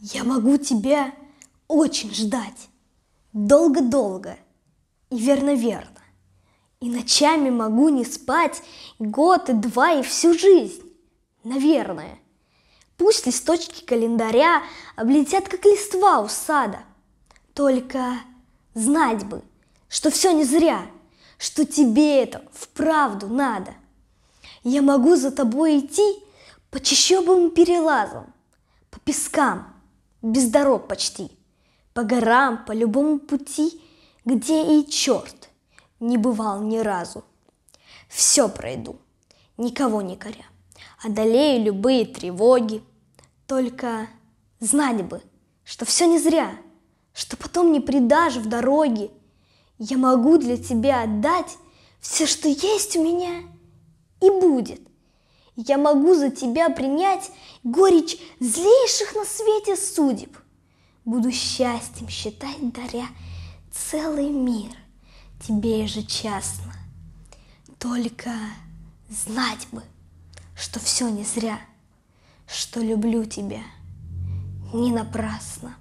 Я могу тебя очень ждать. Долго-долго и верно-верно. И ночами могу не спать год и два и всю жизнь. Наверное. Пусть листочки календаря облетят, как листва у сада. Только знать бы, что все не зря, что тебе это вправду надо. Я могу за тобой идти по чащобым перелазам, по пескам – без дорог почти, по горам, по любому пути, где и черт не бывал ни разу. Все пройду, никого не коря, одолею любые тревоги, только знать бы, что все не зря, что потом не предашь в дороге. Я могу для тебя отдать все, что есть у меня и будет – я могу за тебя принять горечь злейших на свете судеб. Буду счастьем считать, даря целый мир тебе ежечасно. Только знать бы, что все не зря, что люблю тебя не напрасно.